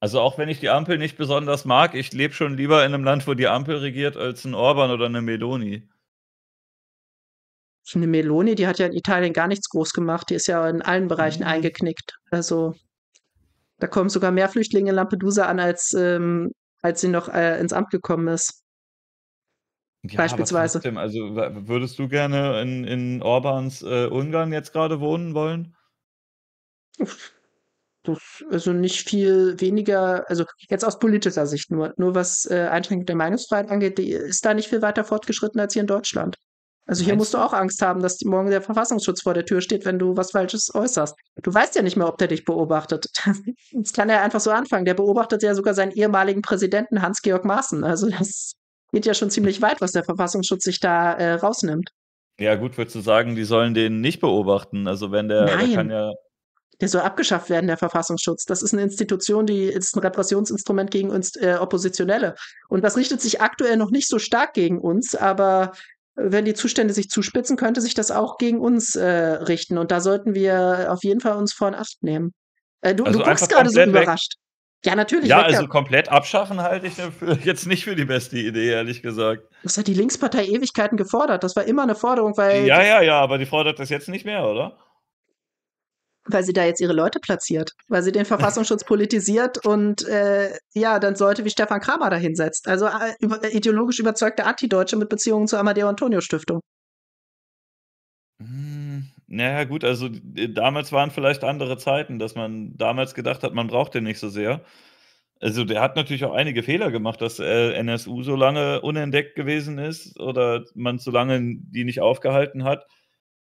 Also auch wenn ich die Ampel nicht besonders mag, ich lebe schon lieber in einem Land, wo die Ampel regiert, als ein Orban oder eine Meloni. Eine Meloni, die hat ja in Italien gar nichts groß gemacht. Die ist ja in allen Bereichen mhm. eingeknickt. Also da kommen sogar mehr Flüchtlinge in Lampedusa an, als, ähm, als sie noch äh, ins Amt gekommen ist. Ja, Beispielsweise. Trotzdem, also würdest du gerne in, in Orbans äh, Ungarn jetzt gerade wohnen wollen? Uff also nicht viel weniger, also jetzt aus politischer Sicht nur, nur was äh, Einschränkung der Meinungsfreiheit angeht, die ist da nicht viel weiter fortgeschritten als hier in Deutschland. Also hier musst du auch Angst haben, dass morgen der Verfassungsschutz vor der Tür steht, wenn du was Falsches äußerst. Du weißt ja nicht mehr, ob der dich beobachtet. Das kann er einfach so anfangen. Der beobachtet ja sogar seinen ehemaligen Präsidenten Hans-Georg Maaßen. Also das geht ja schon ziemlich weit, was der Verfassungsschutz sich da äh, rausnimmt. Ja, gut, würdest du sagen, die sollen den nicht beobachten. Also wenn der, Nein. der kann ja der soll abgeschafft werden, der Verfassungsschutz. Das ist eine Institution, die ist ein Repressionsinstrument gegen uns äh, Oppositionelle. Und das richtet sich aktuell noch nicht so stark gegen uns, aber äh, wenn die Zustände sich zuspitzen, könnte sich das auch gegen uns äh, richten. Und da sollten wir auf jeden Fall uns vorn Acht nehmen. Äh, du, also du guckst gerade so überrascht. Weg. Ja, natürlich. Ja, also ab. komplett abschaffen halte ich für, jetzt nicht für die beste Idee, ehrlich gesagt. Das hat die Linkspartei Ewigkeiten gefordert. Das war immer eine Forderung, weil. Ja, ja, ja, aber die fordert das jetzt nicht mehr, oder? weil sie da jetzt ihre Leute platziert, weil sie den Verfassungsschutz politisiert und äh, ja, dann sollte wie Stefan Kramer dahinsetzt. Also äh, äh, ideologisch überzeugte Antideutsche mit Beziehungen zur Amadeo-Antonio-Stiftung. Hm, naja, gut, also äh, damals waren vielleicht andere Zeiten, dass man damals gedacht hat, man braucht den nicht so sehr. Also der hat natürlich auch einige Fehler gemacht, dass äh, NSU so lange unentdeckt gewesen ist oder man so lange die nicht aufgehalten hat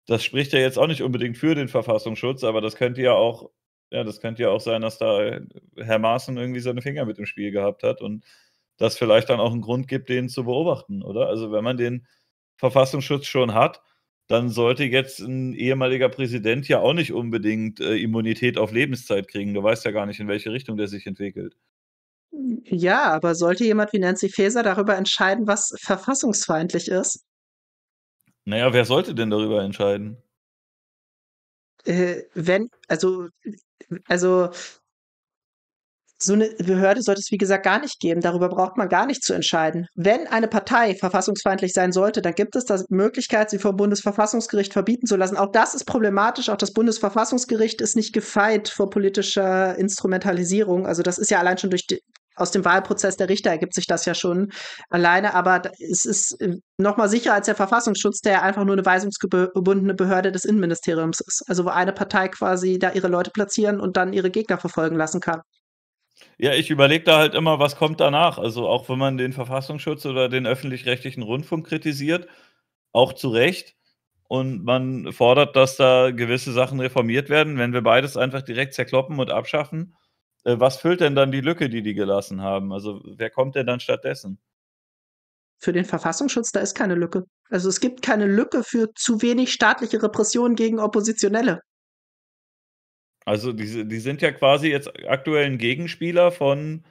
das spricht ja jetzt auch nicht unbedingt für den Verfassungsschutz, aber das könnte ja auch, ja, das könnte ja auch sein, dass da äh, Herr Maaßen irgendwie seine Finger mit im Spiel gehabt hat und das vielleicht dann auch einen Grund gibt, den zu beobachten, oder? Also wenn man den Verfassungsschutz schon hat, dann sollte jetzt ein ehemaliger Präsident ja auch nicht unbedingt äh, Immunität auf Lebenszeit kriegen. Du weißt ja gar nicht, in welche Richtung der sich entwickelt. Ja, aber sollte jemand wie Nancy Faeser darüber entscheiden, was verfassungsfeindlich ist? Naja, wer sollte denn darüber entscheiden? Äh, wenn, also, also so eine Behörde sollte es, wie gesagt, gar nicht geben. Darüber braucht man gar nicht zu entscheiden. Wenn eine Partei verfassungsfeindlich sein sollte, dann gibt es die Möglichkeit, sie vom Bundesverfassungsgericht verbieten zu lassen. Auch das ist problematisch. Auch das Bundesverfassungsgericht ist nicht gefeit vor politischer Instrumentalisierung. Also das ist ja allein schon durch die, aus dem Wahlprozess der Richter ergibt sich das ja schon alleine, aber es ist äh, nochmal sicherer als der Verfassungsschutz, der einfach nur eine weisungsgebundene Behörde des Innenministeriums ist. Also wo eine Partei quasi da ihre Leute platzieren und dann ihre Gegner verfolgen lassen kann. Ja, ich überlege da halt immer, was kommt danach. Also auch wenn man den Verfassungsschutz oder den öffentlich-rechtlichen Rundfunk kritisiert, auch zu Recht, und man fordert, dass da gewisse Sachen reformiert werden, wenn wir beides einfach direkt zerkloppen und abschaffen, äh, was füllt denn dann die Lücke, die die gelassen haben? Also wer kommt denn dann stattdessen? Für den Verfassungsschutz, da ist keine Lücke. Also es gibt keine Lücke für zu wenig staatliche Repressionen gegen Oppositionelle. Also die, die sind ja quasi jetzt aktuell ein Gegenspieler von,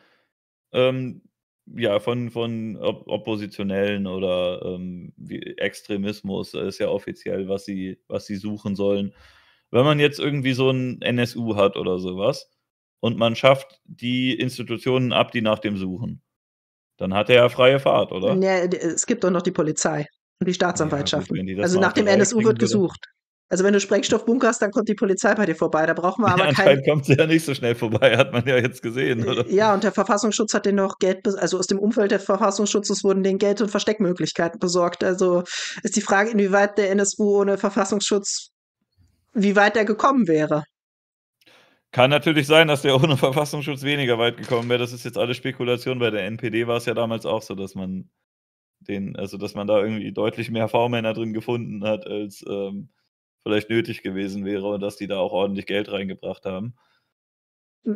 ähm, ja, von, von Oppositionellen oder ähm, Extremismus ist ja offiziell, was sie, was sie suchen sollen. Wenn man jetzt irgendwie so ein NSU hat oder sowas, und man schafft die Institutionen ab, die nach dem suchen. Dann hat er ja freie Fahrt, oder? Ja, es gibt doch noch die Polizei und die Staatsanwaltschaft. Ja, also nach dem NSU wird gesucht. Also wenn du Sprengstoff bunkerst, dann kommt die Polizei bei dir vorbei. Da brauchen wir aber ja, anscheinend keinen. kommt sie ja nicht so schnell vorbei, hat man ja jetzt gesehen, äh, oder? Ja, und der Verfassungsschutz hat denen noch Geld, also aus dem Umfeld des Verfassungsschutzes wurden denen Geld und Versteckmöglichkeiten besorgt. Also ist die Frage, inwieweit der NSU ohne Verfassungsschutz, wie weit er gekommen wäre. Kann natürlich sein, dass der ohne Verfassungsschutz weniger weit gekommen wäre. Das ist jetzt alles Spekulation. Bei der NPD war es ja damals auch so, dass man den, also dass man da irgendwie deutlich mehr V-Männer drin gefunden hat, als ähm, vielleicht nötig gewesen wäre und dass die da auch ordentlich Geld reingebracht haben.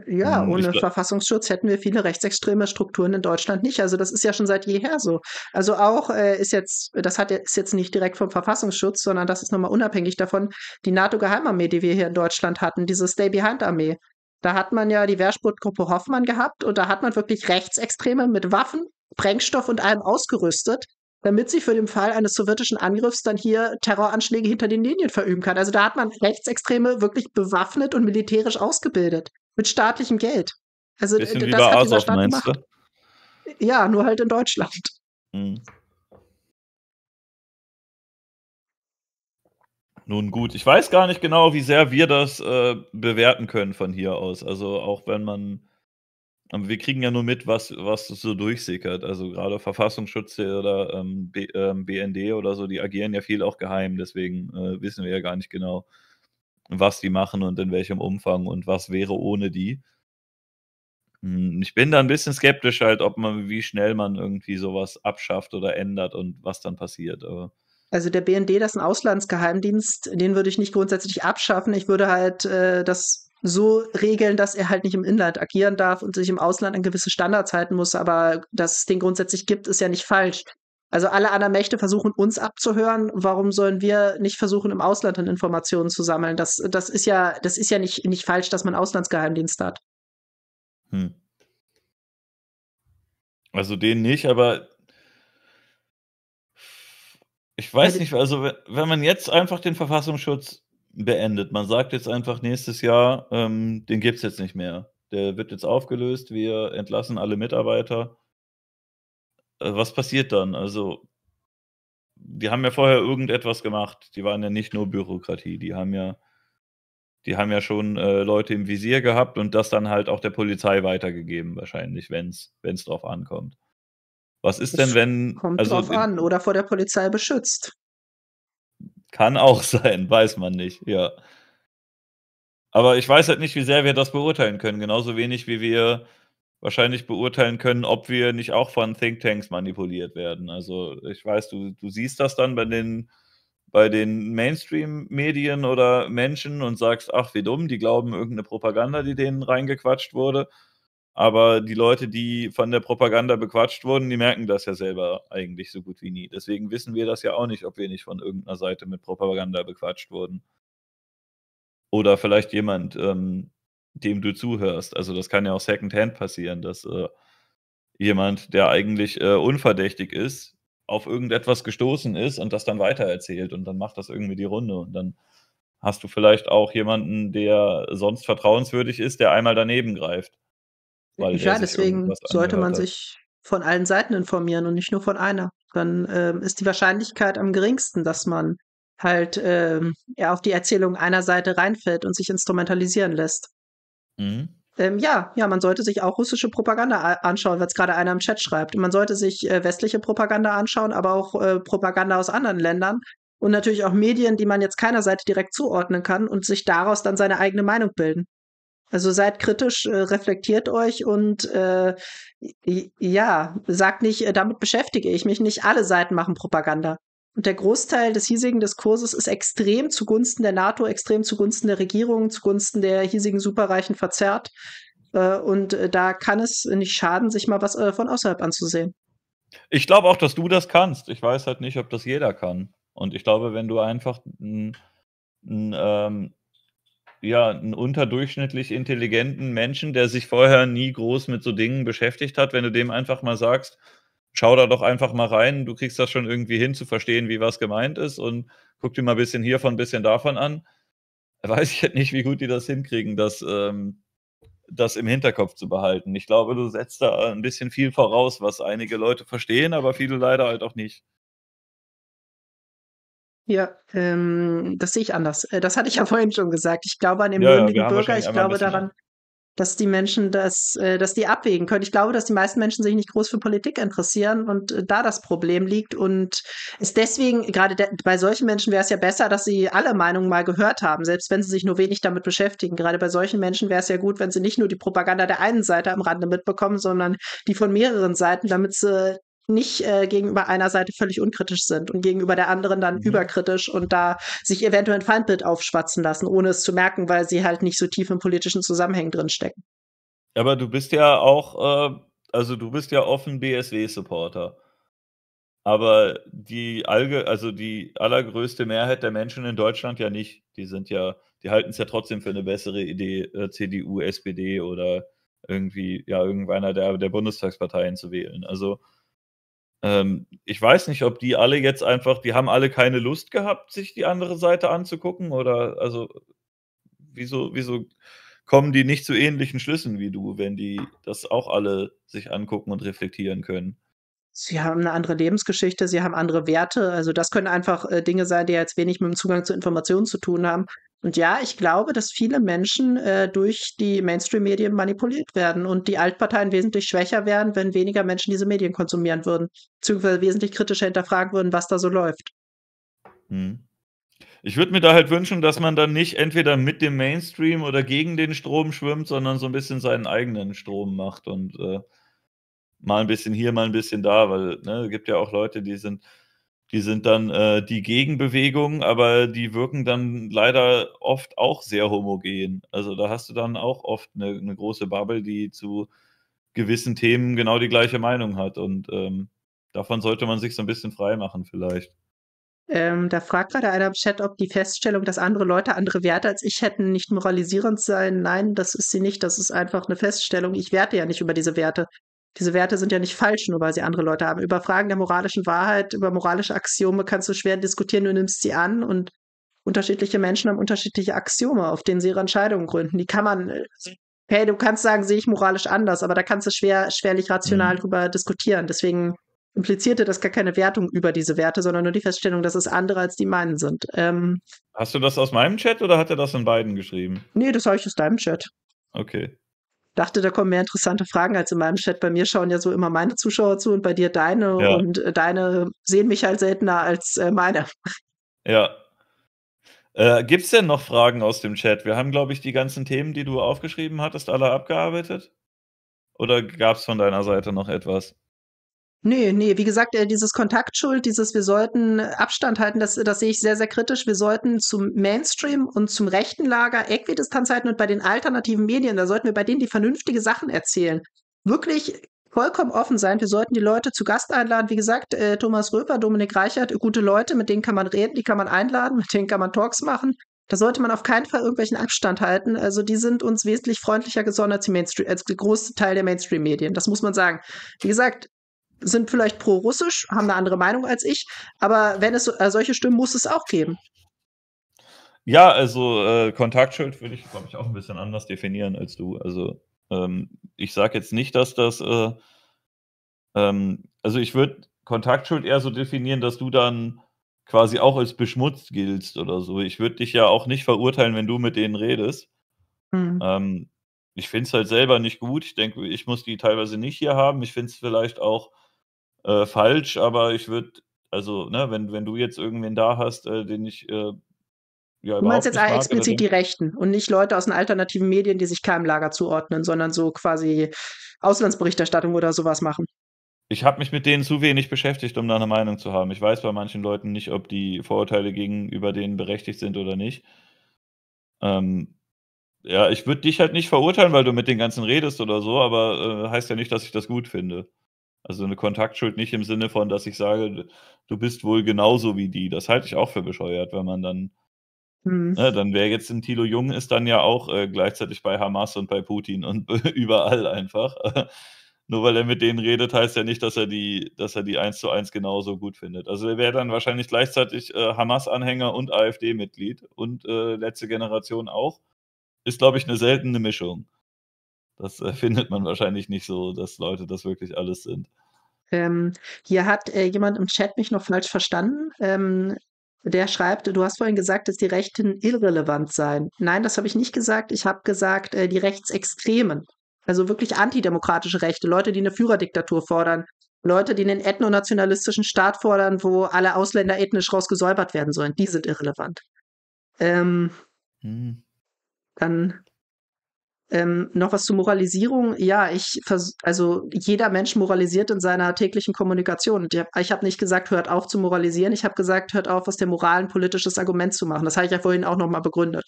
Ja, ähm, ohne glaub... Verfassungsschutz hätten wir viele rechtsextreme Strukturen in Deutschland nicht. Also das ist ja schon seit jeher so. Also auch äh, ist jetzt, das hat, ist jetzt nicht direkt vom Verfassungsschutz, sondern das ist nochmal unabhängig davon, die NATO-Geheimarmee, die wir hier in Deutschland hatten, diese Stay-Behind-Armee. Da hat man ja die Wehrsportgruppe Hoffmann gehabt und da hat man wirklich Rechtsextreme mit Waffen, Sprengstoff und allem ausgerüstet, damit sie für den Fall eines sowjetischen Angriffs dann hier Terroranschläge hinter den Linien verüben kann. Also da hat man Rechtsextreme wirklich bewaffnet und militärisch ausgebildet. Mit staatlichem Geld. Also äh, das wie bei hat dieser Staat gemacht. Du? Ja, nur halt in Deutschland. Hm. Nun gut, ich weiß gar nicht genau, wie sehr wir das äh, bewerten können von hier aus. Also auch wenn man, wir kriegen ja nur mit, was, was so durchsickert. Also gerade Verfassungsschutz oder ähm, B, ähm, BND oder so, die agieren ja viel auch geheim, deswegen äh, wissen wir ja gar nicht genau, was die machen und in welchem Umfang und was wäre ohne die. Hm, ich bin da ein bisschen skeptisch halt, ob man, wie schnell man irgendwie sowas abschafft oder ändert und was dann passiert. Aber also der BND, das ist ein Auslandsgeheimdienst, den würde ich nicht grundsätzlich abschaffen. Ich würde halt äh, das so regeln, dass er halt nicht im Inland agieren darf und sich im Ausland an gewisse Standards halten muss. Aber dass es den grundsätzlich gibt, ist ja nicht falsch. Also alle anderen Mächte versuchen uns abzuhören. Warum sollen wir nicht versuchen, im Ausland dann Informationen zu sammeln? Das, das ist ja, das ist ja nicht, nicht falsch, dass man Auslandsgeheimdienst hat. Hm. Also den nicht, aber ich weiß also, nicht, also wenn man jetzt einfach den Verfassungsschutz beendet, man sagt jetzt einfach nächstes Jahr, ähm, den gibt es jetzt nicht mehr. Der wird jetzt aufgelöst, wir entlassen alle Mitarbeiter äh, was passiert dann? Also, die haben ja vorher irgendetwas gemacht. Die waren ja nicht nur Bürokratie, die haben ja, die haben ja schon äh, Leute im Visier gehabt und das dann halt auch der Polizei weitergegeben, wahrscheinlich, wenn es drauf ankommt. Was ist das denn, wenn. Kommt also, drauf an, oder vor der Polizei beschützt. Kann auch sein, weiß man nicht, ja. Aber ich weiß halt nicht, wie sehr wir das beurteilen können. Genauso wenig wie wir wahrscheinlich beurteilen können, ob wir nicht auch von Thinktanks manipuliert werden. Also ich weiß, du, du siehst das dann bei den, bei den Mainstream-Medien oder Menschen und sagst, ach wie dumm, die glauben irgendeine Propaganda, die denen reingequatscht wurde. Aber die Leute, die von der Propaganda bequatscht wurden, die merken das ja selber eigentlich so gut wie nie. Deswegen wissen wir das ja auch nicht, ob wir nicht von irgendeiner Seite mit Propaganda bequatscht wurden. Oder vielleicht jemand, ähm, dem du zuhörst. Also das kann ja auch secondhand passieren, dass äh, jemand, der eigentlich äh, unverdächtig ist, auf irgendetwas gestoßen ist und das dann weitererzählt und dann macht das irgendwie die Runde und dann hast du vielleicht auch jemanden, der sonst vertrauenswürdig ist, der einmal daneben greift. ja, deswegen sollte man hat. sich von allen Seiten informieren und nicht nur von einer. Dann ähm, ist die Wahrscheinlichkeit am geringsten, dass man halt ähm, eher auf die Erzählung einer Seite reinfällt und sich instrumentalisieren lässt. Mhm. Ähm, ja, ja, man sollte sich auch russische Propaganda anschauen, was gerade einer im Chat schreibt. man sollte sich äh, westliche Propaganda anschauen, aber auch äh, Propaganda aus anderen Ländern und natürlich auch Medien, die man jetzt keiner Seite direkt zuordnen kann und sich daraus dann seine eigene Meinung bilden. Also seid kritisch, äh, reflektiert euch und äh, ja, sagt nicht, äh, damit beschäftige ich mich nicht. Alle Seiten machen Propaganda. Und der Großteil des hiesigen Diskurses ist extrem zugunsten der NATO, extrem zugunsten der Regierung, zugunsten der hiesigen Superreichen verzerrt. Äh, und äh, da kann es nicht schaden, sich mal was äh, von außerhalb anzusehen. Ich glaube auch, dass du das kannst. Ich weiß halt nicht, ob das jeder kann. Und ich glaube, wenn du einfach einen, einen, ähm, ja, einen unterdurchschnittlich intelligenten Menschen, der sich vorher nie groß mit so Dingen beschäftigt hat, wenn du dem einfach mal sagst, schau da doch einfach mal rein. Du kriegst das schon irgendwie hin, zu verstehen, wie was gemeint ist und guck dir mal ein bisschen hiervon, ein bisschen davon an. Weiß ich halt nicht, wie gut die das hinkriegen, das, ähm, das im Hinterkopf zu behalten. Ich glaube, du setzt da ein bisschen viel voraus, was einige Leute verstehen, aber viele leider halt auch nicht. Ja, ähm, das sehe ich anders. Äh, das hatte ich ja vorhin schon gesagt. Ich glaube an den ja, mündigen Bürger. Ich glaube daran, dass die Menschen das, äh, dass die abwägen können. Ich glaube, dass die meisten Menschen sich nicht groß für Politik interessieren und äh, da das Problem liegt und es deswegen, gerade de bei solchen Menschen wäre es ja besser, dass sie alle Meinungen mal gehört haben, selbst wenn sie sich nur wenig damit beschäftigen. Gerade bei solchen Menschen wäre es ja gut, wenn sie nicht nur die Propaganda der einen Seite am Rande mitbekommen, sondern die von mehreren Seiten, damit sie nicht äh, gegenüber einer Seite völlig unkritisch sind und gegenüber der anderen dann mhm. überkritisch und da sich eventuell ein Feindbild aufschwatzen lassen, ohne es zu merken, weil sie halt nicht so tief im politischen Zusammenhang drinstecken. Aber du bist ja auch, äh, also du bist ja offen BSW-Supporter. Aber die Allge also die allergrößte Mehrheit der Menschen in Deutschland ja nicht. Die sind ja, die halten es ja trotzdem für eine bessere Idee, äh, CDU, SPD oder irgendwie, ja, irgendeiner der, der Bundestagsparteien zu wählen. Also ähm, ich weiß nicht, ob die alle jetzt einfach, die haben alle keine Lust gehabt, sich die andere Seite anzugucken oder also wieso, wieso kommen die nicht zu ähnlichen Schlüssen wie du, wenn die das auch alle sich angucken und reflektieren können? Sie haben eine andere Lebensgeschichte, sie haben andere Werte. Also das können einfach äh, Dinge sein, die jetzt wenig mit dem Zugang zu Informationen zu tun haben. Und ja, ich glaube, dass viele Menschen äh, durch die Mainstream-Medien manipuliert werden und die Altparteien wesentlich schwächer wären, wenn weniger Menschen diese Medien konsumieren würden, beziehungsweise wesentlich kritischer hinterfragen würden, was da so läuft. Hm. Ich würde mir da halt wünschen, dass man dann nicht entweder mit dem Mainstream oder gegen den Strom schwimmt, sondern so ein bisschen seinen eigenen Strom macht und äh, mal ein bisschen hier, mal ein bisschen da, weil ne, es gibt ja auch Leute, die sind die sind dann äh, die Gegenbewegung, aber die wirken dann leider oft auch sehr homogen. Also da hast du dann auch oft eine, eine große Bubble, die zu gewissen Themen genau die gleiche Meinung hat. Und ähm, davon sollte man sich so ein bisschen frei machen vielleicht. Ähm, da fragt gerade einer im Chat, ob die Feststellung, dass andere Leute andere Werte als ich hätten, nicht moralisierend sein. Nein, das ist sie nicht. Das ist einfach eine Feststellung. Ich werte ja nicht über diese Werte diese Werte sind ja nicht falsch, nur weil sie andere Leute haben. Über Fragen der moralischen Wahrheit, über moralische Axiome kannst du schwer diskutieren, du nimmst sie an und unterschiedliche Menschen haben unterschiedliche Axiome, auf denen sie ihre Entscheidungen gründen. Die kann man, äh, hey, du kannst sagen, sehe ich moralisch anders, aber da kannst du schwer, schwerlich rational mhm. drüber diskutieren. Deswegen implizierte das gar keine Wertung über diese Werte, sondern nur die Feststellung, dass es andere als die meinen sind. Ähm, Hast du das aus meinem Chat oder hat er das in beiden geschrieben? Nee, das habe ich aus deinem Chat. Okay dachte, da kommen mehr interessante Fragen als in meinem Chat. Bei mir schauen ja so immer meine Zuschauer zu und bei dir deine. Ja. Und äh, deine sehen mich halt seltener als äh, meine. Ja. Äh, Gibt es denn noch Fragen aus dem Chat? Wir haben, glaube ich, die ganzen Themen, die du aufgeschrieben hattest, alle abgearbeitet. Oder gab es von deiner Seite noch etwas? Nee, nee, wie gesagt, äh, dieses Kontaktschuld, dieses wir sollten Abstand halten, das, das sehe ich sehr, sehr kritisch. Wir sollten zum Mainstream und zum rechten Lager Äquidistanz halten und bei den alternativen Medien, da sollten wir bei denen die vernünftige Sachen erzählen. Wirklich vollkommen offen sein. Wir sollten die Leute zu Gast einladen. Wie gesagt, äh, Thomas Röper, Dominik Reichert, gute Leute, mit denen kann man reden, die kann man einladen, mit denen kann man Talks machen. Da sollte man auf keinen Fall irgendwelchen Abstand halten. Also die sind uns wesentlich freundlicher gesondert als, die Mainstream, als der große Teil der Mainstream-Medien. Das muss man sagen. Wie gesagt, sind vielleicht pro-russisch, haben eine andere Meinung als ich, aber wenn es äh, solche Stimmen muss es auch geben. Ja, also äh, Kontaktschild würde ich, glaube ich, auch ein bisschen anders definieren als du. Also ähm, ich sage jetzt nicht, dass das, äh, ähm, also ich würde Kontaktschild eher so definieren, dass du dann quasi auch als beschmutzt giltst oder so. Ich würde dich ja auch nicht verurteilen, wenn du mit denen redest. Mhm. Ähm, ich finde es halt selber nicht gut. Ich denke, ich muss die teilweise nicht hier haben. Ich finde es vielleicht auch äh, falsch, aber ich würde, also, ne, wenn, wenn du jetzt irgendwen da hast, äh, den ich. Äh, ja, du meinst jetzt mag, explizit die Rechten und nicht Leute aus den alternativen Medien, die sich keinem Lager zuordnen, sondern so quasi Auslandsberichterstattung oder sowas machen. Ich habe mich mit denen zu wenig beschäftigt, um da eine Meinung zu haben. Ich weiß bei manchen Leuten nicht, ob die Vorurteile gegenüber denen berechtigt sind oder nicht. Ähm, ja, ich würde dich halt nicht verurteilen, weil du mit den ganzen redest oder so, aber äh, heißt ja nicht, dass ich das gut finde. Also eine Kontaktschuld nicht im Sinne von, dass ich sage, du bist wohl genauso wie die. Das halte ich auch für bescheuert, wenn man dann, hm. ne, dann wäre jetzt ein Thilo Jung ist dann ja auch äh, gleichzeitig bei Hamas und bei Putin und überall einfach. Nur weil er mit denen redet, heißt ja nicht, dass er die, dass er die eins zu eins genauso gut findet. Also er wäre dann wahrscheinlich gleichzeitig äh, Hamas-Anhänger und AfD-Mitglied und äh, letzte Generation auch. Ist, glaube ich, eine seltene Mischung. Das äh, findet man wahrscheinlich nicht so, dass Leute das wirklich alles sind. Ähm, hier hat äh, jemand im Chat mich noch falsch verstanden. Ähm, der schreibt, du hast vorhin gesagt, dass die Rechten irrelevant seien. Nein, das habe ich nicht gesagt. Ich habe gesagt, äh, die Rechtsextremen. Also wirklich antidemokratische Rechte, Leute, die eine Führerdiktatur fordern, Leute, die einen ethnonationalistischen Staat fordern, wo alle Ausländer ethnisch rausgesäubert werden sollen, die sind irrelevant. Ähm, hm. Dann ähm, noch was zur Moralisierung. Ja, ich also jeder Mensch moralisiert in seiner täglichen Kommunikation. Ich habe hab nicht gesagt, hört auf zu moralisieren. Ich habe gesagt, hört auf, aus der Moral ein politisches Argument zu machen. Das habe ich ja vorhin auch nochmal begründet.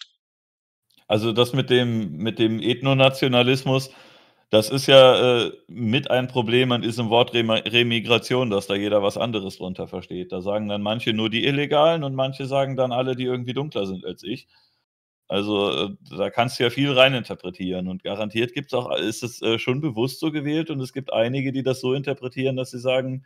Also das mit dem, mit dem Ethnonationalismus, das ist ja äh, mit ein Problem an diesem Wort Re Remigration, dass da jeder was anderes drunter versteht. Da sagen dann manche nur die Illegalen und manche sagen dann alle, die irgendwie dunkler sind als ich. Also äh, da kannst du ja viel reininterpretieren und garantiert gibt's auch, ist es äh, schon bewusst so gewählt und es gibt einige, die das so interpretieren, dass sie sagen,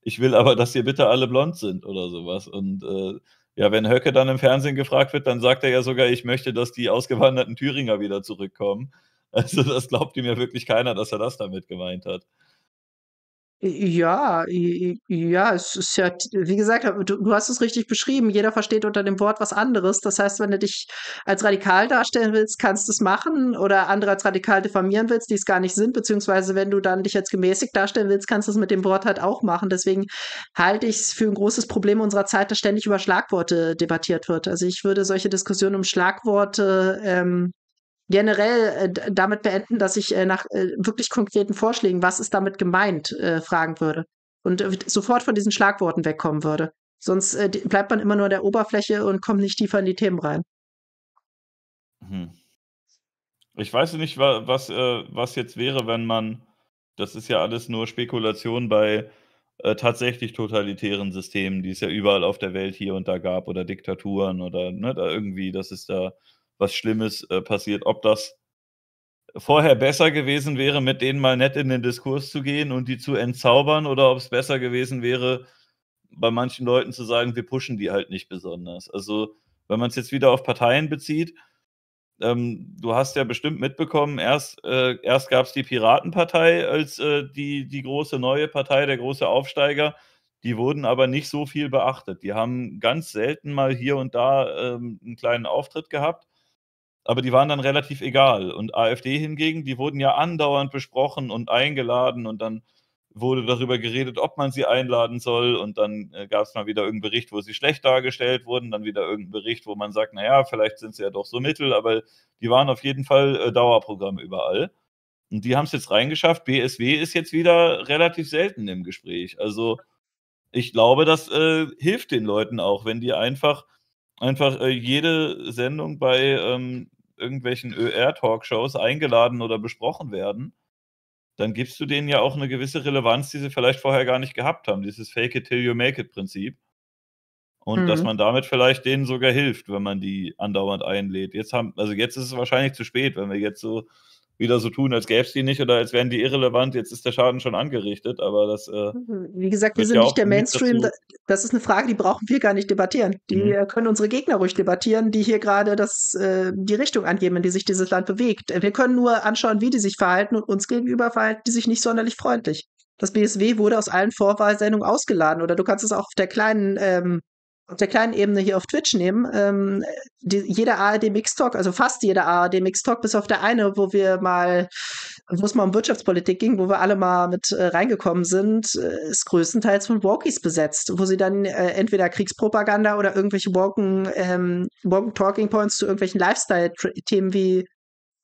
ich will aber, dass ihr bitte alle blond sind oder sowas. Und äh, ja, wenn Höcke dann im Fernsehen gefragt wird, dann sagt er ja sogar, ich möchte, dass die ausgewanderten Thüringer wieder zurückkommen. Also das glaubt ihm ja wirklich keiner, dass er das damit gemeint hat. Ja, ja, es ist ja, wie gesagt, äh, du, du hast es richtig beschrieben. Jeder versteht unter dem Wort was anderes. Das heißt, wenn du dich als radikal darstellen willst, kannst du es machen oder andere als radikal diffamieren willst, die es gar nicht sind, beziehungsweise wenn du dann dich als gemäßigt darstellen willst, kannst du es mit dem Wort halt auch machen. Deswegen halte ich es für ein großes Problem unserer Zeit, dass ständig über Schlagworte debattiert wird. Also ich würde solche Diskussionen um Schlagworte ähm, generell äh, damit beenden, dass ich äh, nach äh, wirklich konkreten Vorschlägen, was ist damit gemeint, äh, fragen würde. Und sofort von diesen Schlagworten wegkommen würde. Sonst äh, die, bleibt man immer nur an der Oberfläche und kommt nicht tiefer in die Themen rein. Hm. Ich weiß nicht, wa was, äh, was jetzt wäre, wenn man, das ist ja alles nur Spekulation bei tatsächlich totalitären Systemen, die es ja überall auf der Welt hier und da gab, oder Diktaturen oder ne, da irgendwie, das ist da was Schlimmes äh, passiert. Ob das vorher besser gewesen wäre, mit denen mal nett in den Diskurs zu gehen und die zu entzaubern, oder ob es besser gewesen wäre, bei manchen Leuten zu sagen, wir pushen die halt nicht besonders. Also, wenn man es jetzt wieder auf Parteien bezieht, ähm, du hast ja bestimmt mitbekommen, erst, äh, erst gab es die Piratenpartei als äh, die, die große neue Partei, der große Aufsteiger. Die wurden aber nicht so viel beachtet. Die haben ganz selten mal hier und da ähm, einen kleinen Auftritt gehabt aber die waren dann relativ egal. Und AfD hingegen, die wurden ja andauernd besprochen und eingeladen und dann wurde darüber geredet, ob man sie einladen soll und dann äh, gab es mal wieder irgendeinen Bericht, wo sie schlecht dargestellt wurden, dann wieder irgendeinen Bericht, wo man sagt, naja, vielleicht sind sie ja doch so mittel, aber die waren auf jeden Fall äh, Dauerprogramm überall. Und die haben es jetzt reingeschafft. BSW ist jetzt wieder relativ selten im Gespräch. Also ich glaube, das äh, hilft den Leuten auch, wenn die einfach einfach äh, jede Sendung bei ähm, irgendwelchen ÖR-Talkshows eingeladen oder besprochen werden, dann gibst du denen ja auch eine gewisse Relevanz, die sie vielleicht vorher gar nicht gehabt haben, dieses Fake it till you make it Prinzip. Und mhm. dass man damit vielleicht denen sogar hilft, wenn man die andauernd einlädt. Jetzt haben, also jetzt ist es wahrscheinlich zu spät, wenn wir jetzt so wieder so tun, als gäbe es die nicht oder als wären die irrelevant. Jetzt ist der Schaden schon angerichtet, aber das. Äh, mhm. Wie gesagt, wir sind ja nicht der Mainstream. Da, das ist eine Frage, die brauchen wir gar nicht debattieren. Die mhm. können unsere Gegner ruhig debattieren, die hier gerade das, äh, die Richtung angeben, in die sich dieses Land bewegt. Wir können nur anschauen, wie die sich verhalten und uns gegenüber verhalten, die sich nicht sonderlich freundlich. Das BSW wurde aus allen Vorwahlsendungen ausgeladen oder du kannst es auch auf der kleinen ähm, auf der kleinen Ebene hier auf Twitch nehmen. Ähm, die, jeder ARD mix talk also fast jeder ARD mix talk bis auf der eine, wo wir mal und wo es mal um Wirtschaftspolitik ging, wo wir alle mal mit äh, reingekommen sind, äh, ist größtenteils von Walkies besetzt, wo sie dann äh, entweder Kriegspropaganda oder irgendwelche Walken, ähm, Walken Talking Points zu irgendwelchen Lifestyle-Themen wie,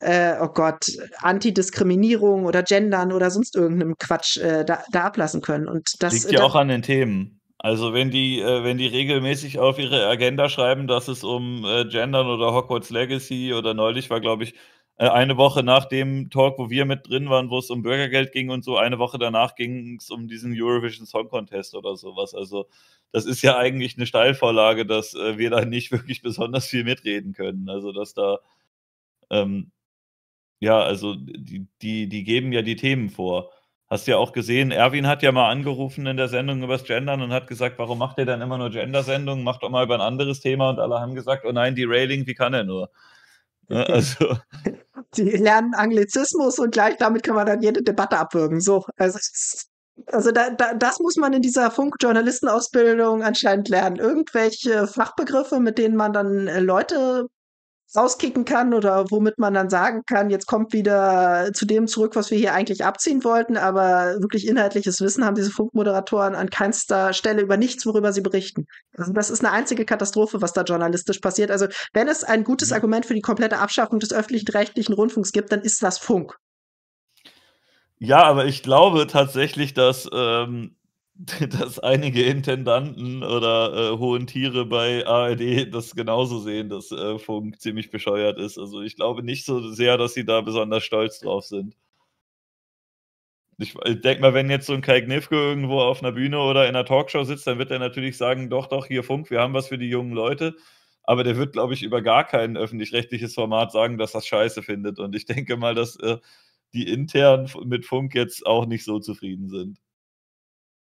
äh, oh Gott, Antidiskriminierung oder Gendern oder sonst irgendeinem Quatsch äh, da, da, ablassen können. Und das liegt ja auch an den Themen. Also wenn die, äh, wenn die regelmäßig auf ihre Agenda schreiben, dass es um Gendern oder Hogwarts Legacy oder neulich war, glaube ich, äh, eine Woche nach dem Talk, wo wir mit drin waren, wo es um Bürgergeld ging und so, eine Woche danach ging es um diesen Eurovision Song Contest oder sowas. Also das ist ja eigentlich eine Steilvorlage, dass äh, wir da nicht wirklich besonders viel mitreden können. Also dass da, ähm, ja, also die, die, die geben ja die Themen vor. Hast ja auch gesehen, Erwin hat ja mal angerufen in der Sendung übers Gendern und hat gesagt, warum macht ihr dann immer nur Gendersendungen? Macht doch mal über ein anderes Thema. Und alle haben gesagt, oh nein, Derailing, wie kann er nur? Also. Die lernen Anglizismus und gleich damit kann man dann jede Debatte abwürgen. So, also, also da, da, das muss man in dieser Funkjournalistenausbildung anscheinend lernen. Irgendwelche Fachbegriffe, mit denen man dann äh, Leute rauskicken kann oder womit man dann sagen kann, jetzt kommt wieder zu dem zurück, was wir hier eigentlich abziehen wollten, aber wirklich inhaltliches Wissen haben diese Funkmoderatoren an keinster Stelle über nichts, worüber sie berichten. Also das ist eine einzige Katastrophe, was da journalistisch passiert. Also wenn es ein gutes ja. Mhm. Argument für die komplette Abschaffung des öffentlichen rechtlichen Rundfunks gibt, dann ist das Funk. Ja, aber ich glaube tatsächlich, dass ähm, dass einige Intendanten oder äh, hohen Tiere bei ARD das genauso sehen, dass äh, Funk ziemlich bescheuert ist. Also ich glaube nicht so sehr, dass sie da besonders stolz drauf sind. Ich, ich denke mal, wenn jetzt so ein Kai Gnifke irgendwo auf einer Bühne oder in einer Talkshow sitzt, dann wird er natürlich sagen, doch, doch, hier Funk, wir haben was für die jungen Leute. Aber der wird, glaube ich, über gar kein öffentlich-rechtliches Format sagen, dass das scheiße findet. Und ich denke mal, dass äh, die intern mit Funk jetzt auch nicht so zufrieden sind.